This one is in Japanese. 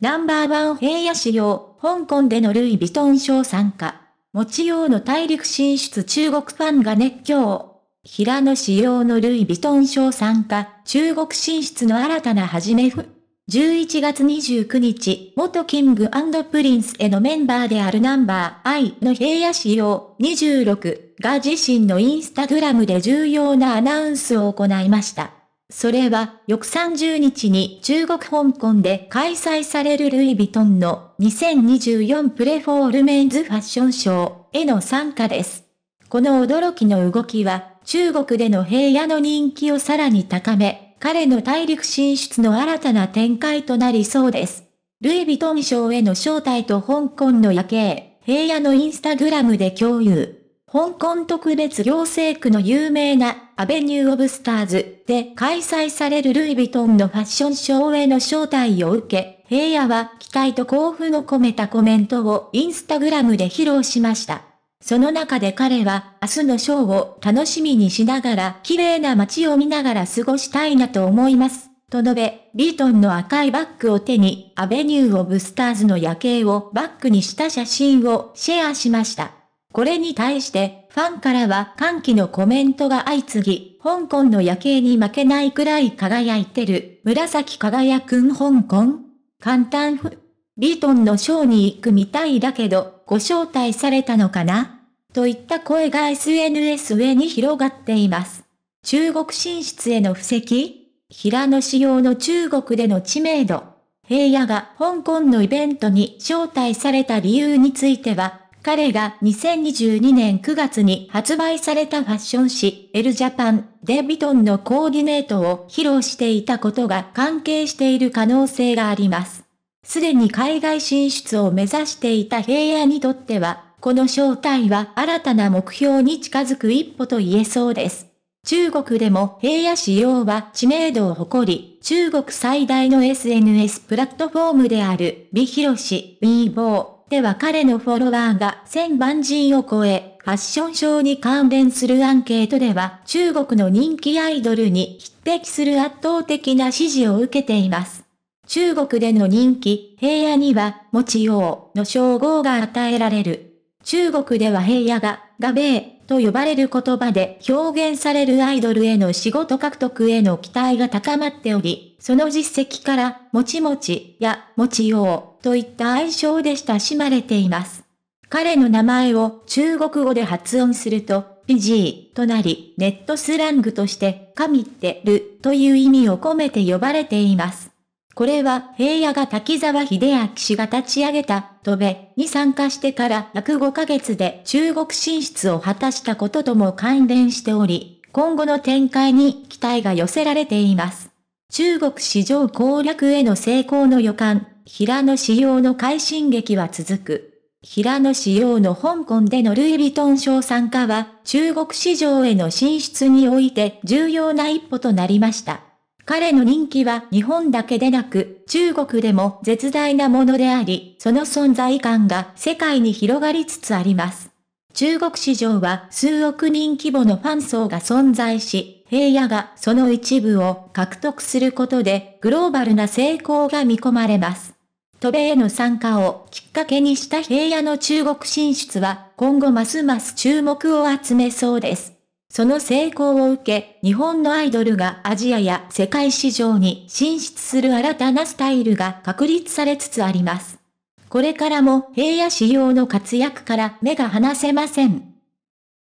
ナンバーワン平野市用、香港でのルイ・ヴィトン賞参加。持ち用の大陸進出中国ファンが熱狂。平野市用のルイ・ヴィトン賞参加、中国進出の新たな始めふ。11月29日、元キングプリンスへのメンバーであるナンバー I の平野市用26が自身のインスタグラムで重要なアナウンスを行いました。それは、翌30日に中国香港で開催されるルイ・ヴィトンの2024プレフォールメンズファッションショーへの参加です。この驚きの動きは、中国での平野の人気をさらに高め、彼の大陸進出の新たな展開となりそうです。ルイ・ヴィトン賞への招待と香港の夜景、平野のインスタグラムで共有。香港特別行政区の有名なアベニュー・オブ・スターズで開催されるルイ・ヴィトンのファッションショーへの招待を受け、平野は期待と興奮を込めたコメントをインスタグラムで披露しました。その中で彼は明日のショーを楽しみにしながら綺麗な街を見ながら過ごしたいなと思います。と述べ、ビートンの赤いバッグを手にアベニュー・オブ・スターズの夜景をバックにした写真をシェアしました。これに対してファンからは歓喜のコメントが相次ぎ、香港の夜景に負けないくらい輝いてる、紫輝くん香港簡単ふ。リトンのショーに行くみたいだけど、ご招待されたのかなといった声が SNS 上に広がっています。中国進出への布石平野仕様の中国での知名度。平野が香港のイベントに招待された理由については、彼が2022年9月に発売されたファッション誌、エルジャパンでビトンのコーディネートを披露していたことが関係している可能性があります。すでに海外進出を目指していた平野にとっては、この正体は新たな目標に近づく一歩と言えそうです。中国でも平野仕様は知名度を誇り、中国最大の SNS プラットフォームである、美広氏、シ、ウィーボー、では彼のフォロワーが1000万人を超え、ファッションショーに関連するアンケートでは中国の人気アイドルに匹敵する圧倒的な支持を受けています。中国での人気、平野には、持ちようの称号が与えられる。中国では平野が、が米、と呼ばれる言葉で表現されるアイドルへの仕事獲得への期待が高まっており、その実績から、もちもちや、もちようといった愛称で親しまれています。彼の名前を中国語で発音すると、ピジーとなり、ネットスラングとして、神ってるという意味を込めて呼ばれています。これは平野が滝沢秀明氏が立ち上げた、とべ、に参加してから約5ヶ月で中国進出を果たしたこととも関連しており、今後の展開に期待が寄せられています。中国市場攻略への成功の予感、平野仕様の快進撃は続く。平野仕様の香港でのルイ・ヴィトン賞参加は、中国市場への進出において重要な一歩となりました。彼の人気は日本だけでなく、中国でも絶大なものであり、その存在感が世界に広がりつつあります。中国市場は数億人規模のファン層が存在し、平野がその一部を獲得することで、グローバルな成功が見込まれます。渡米への参加をきっかけにした平野の中国進出は、今後ますます注目を集めそうです。その成功を受け、日本のアイドルがアジアや世界市場に進出する新たなスタイルが確立されつつあります。これからも平野仕様の活躍から目が離せません。